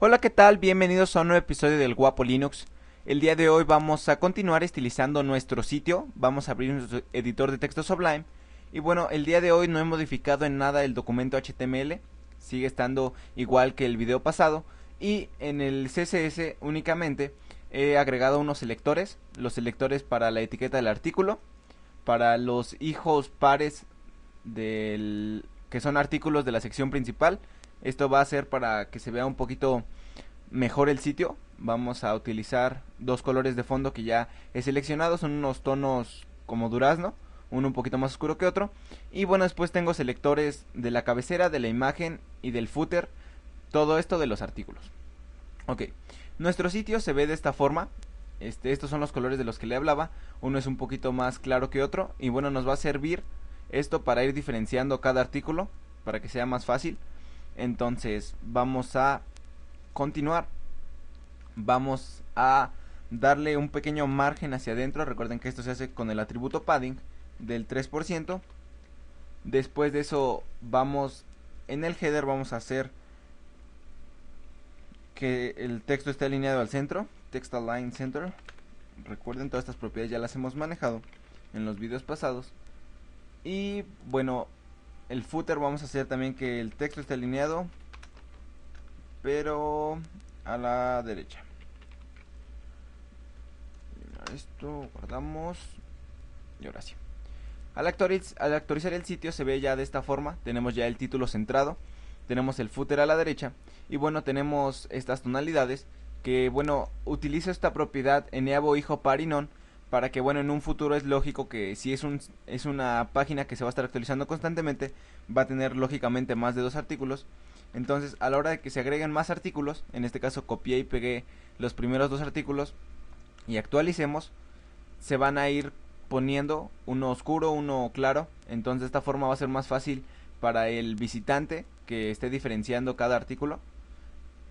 Hola, ¿qué tal? Bienvenidos a un nuevo episodio del Guapo Linux. El día de hoy vamos a continuar estilizando nuestro sitio, vamos a abrir nuestro editor de texto Sublime y bueno, el día de hoy no he modificado en nada el documento HTML, sigue estando igual que el video pasado y en el CSS únicamente he agregado unos selectores, los selectores para la etiqueta del artículo, para los hijos pares del que son artículos de la sección principal esto va a ser para que se vea un poquito mejor el sitio. Vamos a utilizar dos colores de fondo que ya he seleccionado. Son unos tonos como durazno. Uno un poquito más oscuro que otro. Y bueno, después tengo selectores de la cabecera, de la imagen y del footer. Todo esto de los artículos. Ok. Nuestro sitio se ve de esta forma. Este, estos son los colores de los que le hablaba. Uno es un poquito más claro que otro. Y bueno, nos va a servir esto para ir diferenciando cada artículo. Para que sea más fácil. Entonces vamos a continuar. Vamos a darle un pequeño margen hacia adentro. Recuerden que esto se hace con el atributo padding del 3%. Después de eso vamos en el header vamos a hacer que el texto esté alineado al centro, text align center. Recuerden todas estas propiedades ya las hemos manejado en los videos pasados. Y bueno, el footer vamos a hacer también que el texto esté alineado, pero a la derecha. Esto guardamos y ahora sí. Al, actualizar el sitio se ve ya de esta forma, tenemos ya el título centrado, tenemos el footer a la derecha y bueno, tenemos estas tonalidades que bueno, utilizo esta propiedad Evo hijo parinon para que bueno en un futuro es lógico que si es un es una página que se va a estar actualizando constantemente va a tener lógicamente más de dos artículos entonces a la hora de que se agreguen más artículos en este caso copié y pegué los primeros dos artículos y actualicemos se van a ir poniendo uno oscuro uno claro entonces de esta forma va a ser más fácil para el visitante que esté diferenciando cada artículo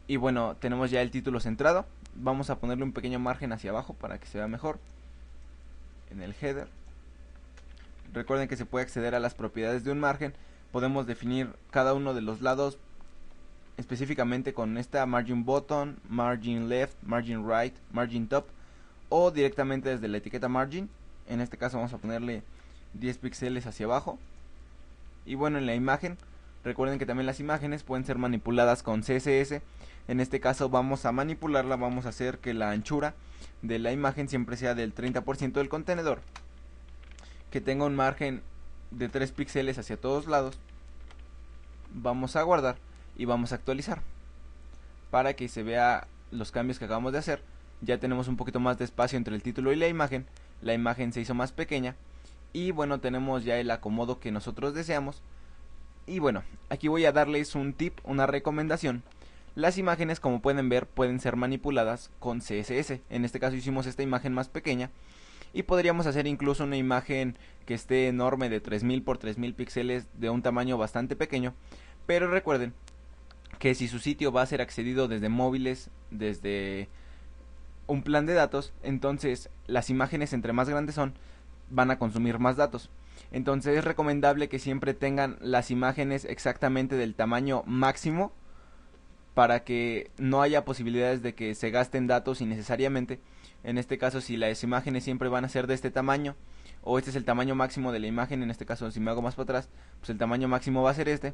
y bueno tenemos ya el título centrado vamos a ponerle un pequeño margen hacia abajo para que se vea mejor en el header. Recuerden que se puede acceder a las propiedades de un margen. Podemos definir cada uno de los lados específicamente con esta margin bottom, margin left, margin right, margin top o directamente desde la etiqueta margin. En este caso vamos a ponerle 10 píxeles hacia abajo. Y bueno, en la imagen Recuerden que también las imágenes pueden ser manipuladas con CSS. En este caso vamos a manipularla, vamos a hacer que la anchura de la imagen siempre sea del 30% del contenedor. Que tenga un margen de 3 píxeles hacia todos lados. Vamos a guardar y vamos a actualizar. Para que se vea los cambios que acabamos de hacer. Ya tenemos un poquito más de espacio entre el título y la imagen. La imagen se hizo más pequeña. Y bueno, tenemos ya el acomodo que nosotros deseamos. Y bueno, aquí voy a darles un tip, una recomendación. Las imágenes, como pueden ver, pueden ser manipuladas con CSS. En este caso hicimos esta imagen más pequeña. Y podríamos hacer incluso una imagen que esté enorme de 3000 por 3000 píxeles de un tamaño bastante pequeño. Pero recuerden que si su sitio va a ser accedido desde móviles, desde un plan de datos, entonces las imágenes entre más grandes son, van a consumir más datos. Entonces es recomendable que siempre tengan las imágenes exactamente del tamaño máximo para que no haya posibilidades de que se gasten datos innecesariamente. En este caso, si las imágenes siempre van a ser de este tamaño, o este es el tamaño máximo de la imagen, en este caso si me hago más para atrás, pues el tamaño máximo va a ser este.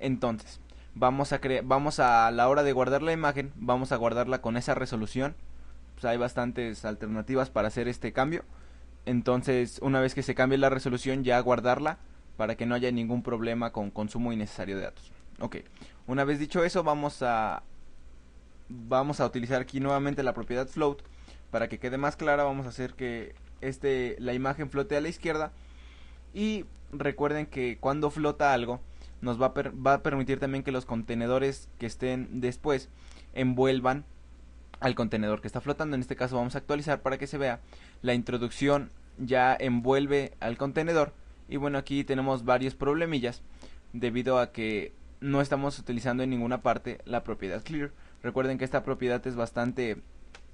Entonces, vamos a vamos a, a la hora de guardar la imagen, vamos a guardarla con esa resolución. Pues hay bastantes alternativas para hacer este cambio. Entonces, una vez que se cambie la resolución, ya guardarla para que no haya ningún problema con consumo innecesario de datos. Ok, una vez dicho eso, vamos a, vamos a utilizar aquí nuevamente la propiedad float. Para que quede más clara, vamos a hacer que este, la imagen flote a la izquierda. Y recuerden que cuando flota algo, nos va va a permitir también que los contenedores que estén después envuelvan al contenedor que está flotando. En este caso vamos a actualizar para que se vea. La introducción ya envuelve al contenedor. Y bueno, aquí tenemos varios problemillas debido a que no estamos utilizando en ninguna parte la propiedad clear. Recuerden que esta propiedad es bastante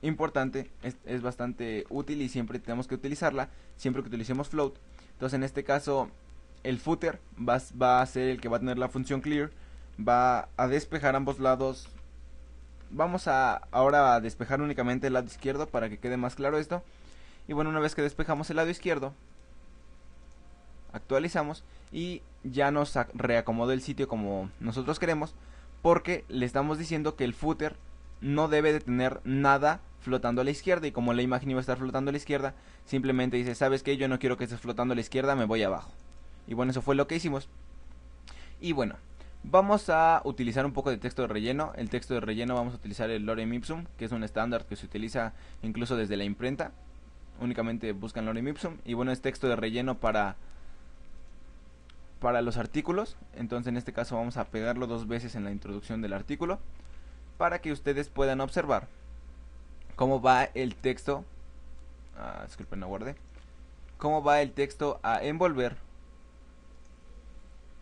importante, es, bastante útil y siempre tenemos que utilizarla, siempre que utilicemos float. Entonces en este caso el footer va, va a ser el que va a tener la función clear, va a despejar ambos lados vamos a ahora a despejar únicamente el lado izquierdo para que quede más claro esto. Y bueno, una vez que despejamos el lado izquierdo, actualizamos y ya nos reacomodó el sitio como nosotros queremos porque le estamos diciendo que el footer no debe de tener nada flotando a la izquierda y como la imagen iba a estar flotando a la izquierda, simplemente dice, ¿sabes qué? Yo no quiero que estés flotando a la izquierda, me voy abajo. Y bueno, eso fue lo que hicimos. Y bueno, Vamos a utilizar un poco de texto de relleno. El texto de relleno vamos a utilizar el lorem ipsum, que es un estándar que se utiliza incluso desde la imprenta. Únicamente buscan lorem ipsum y bueno, es texto de relleno para para los artículos. Entonces, en este caso vamos a pegarlo dos veces en la introducción del artículo para que ustedes puedan observar cómo va el texto. Ah, disculpen, Cómo va el texto a envolver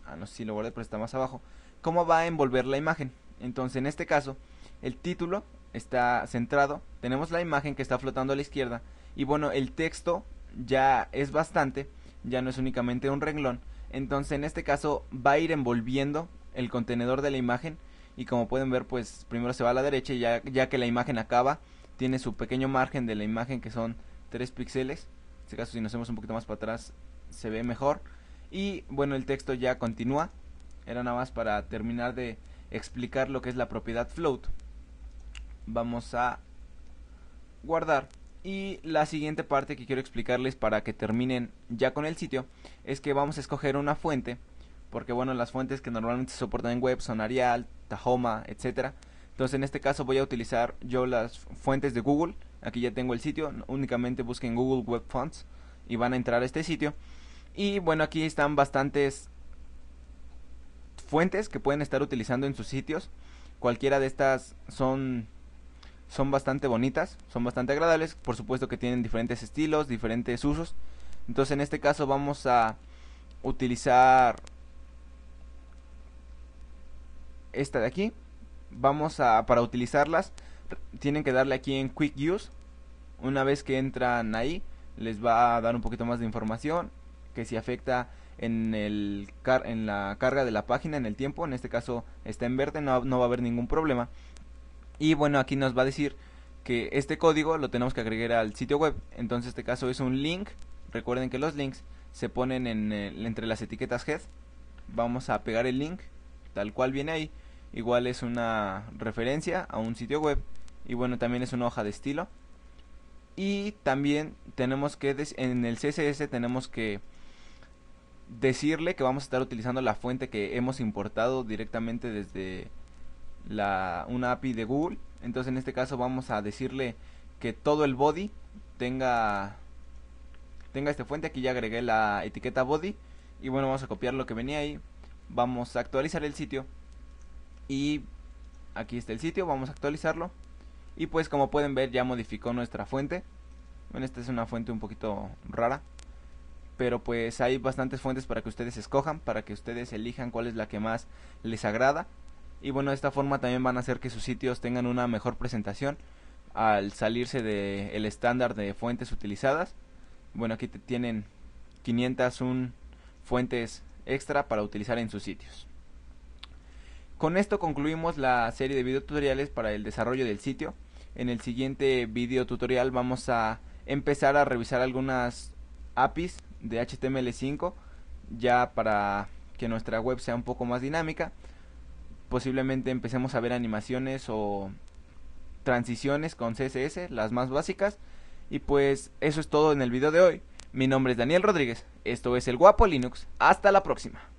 ah, no si lo guardé, pero está más abajo, cómo va a envolver la imagen. Entonces, en este caso, el título está centrado, tenemos la imagen que está flotando a la izquierda y bueno, el texto ya es bastante, ya no es únicamente un renglón. Entonces, en este caso va a ir envolviendo el contenedor de la imagen y como pueden ver, pues primero se va a la derecha y ya, ya que la imagen acaba, tiene su pequeño margen de la imagen que son 3 píxeles. En este caso, si nos vemos un poquito más para atrás, se ve mejor. Y bueno, el texto ya continúa. Era nada más para terminar de explicar lo que es la propiedad float. Vamos a guardar. Y la siguiente parte que quiero explicarles para que terminen ya con el sitio es que vamos a escoger una fuente. Porque bueno, las fuentes que normalmente se soportan en web son Arial, Tahoma, etcétera. Entonces en este caso voy a utilizar yo las fuentes de Google. Aquí ya tengo el sitio. Únicamente busquen Google Web Fonts y van a entrar a este sitio. Y bueno, aquí están bastantes fuentes que pueden estar utilizando en sus sitios. Cualquiera de estas son son bastante bonitas, son bastante agradables, por supuesto que tienen diferentes estilos, diferentes usos. Entonces, en este caso vamos a utilizar esta de aquí. Vamos a para utilizarlas tienen que darle aquí en quick use. Una vez que entran ahí les va a dar un poquito más de información que si afecta en, el en la carga de la página, en el tiempo, en este caso está en verde, no, no va a haber ningún problema. Y bueno, aquí nos va a decir que este código lo tenemos que agregar al sitio web. Entonces, este caso es un link. Recuerden que los links se ponen en, entre las etiquetas head. Vamos a pegar el link tal cual viene ahí. Igual es una referencia a un sitio web. Y bueno, también es una hoja de estilo. Y también tenemos que, en el CSS tenemos que decirle que vamos a estar utilizando la fuente que hemos importado directamente desde la, una API de Google. Entonces en este caso vamos a decirle que todo el body tenga, tenga esta fuente. Aquí ya agregué la etiqueta body. Y bueno, vamos a copiar lo que venía ahí. Vamos a actualizar el sitio. Y aquí está el sitio, vamos a actualizarlo. Y pues como pueden ver ya modificó nuestra fuente. Bueno, esta es una fuente un poquito rara pero pues hay bastantes fuentes para que ustedes escojan, para que ustedes elijan cuál es la que más les agrada. Y bueno, de esta forma también van a hacer que sus sitios tengan una mejor presentación al salirse del estándar de fuentes utilizadas. Bueno, aquí te tienen 501 fuentes extra para utilizar en sus sitios. Con esto concluimos la serie de videotutoriales para el desarrollo del sitio. En el siguiente video tutorial vamos a empezar a revisar algunas APIs de HTML5 ya para que nuestra web sea un poco más dinámica. Posiblemente empecemos a ver animaciones o transiciones con CSS, las más básicas. Y pues eso es todo en el video de hoy. Mi nombre es Daniel Rodríguez, esto es el Guapo Linux, hasta la próxima.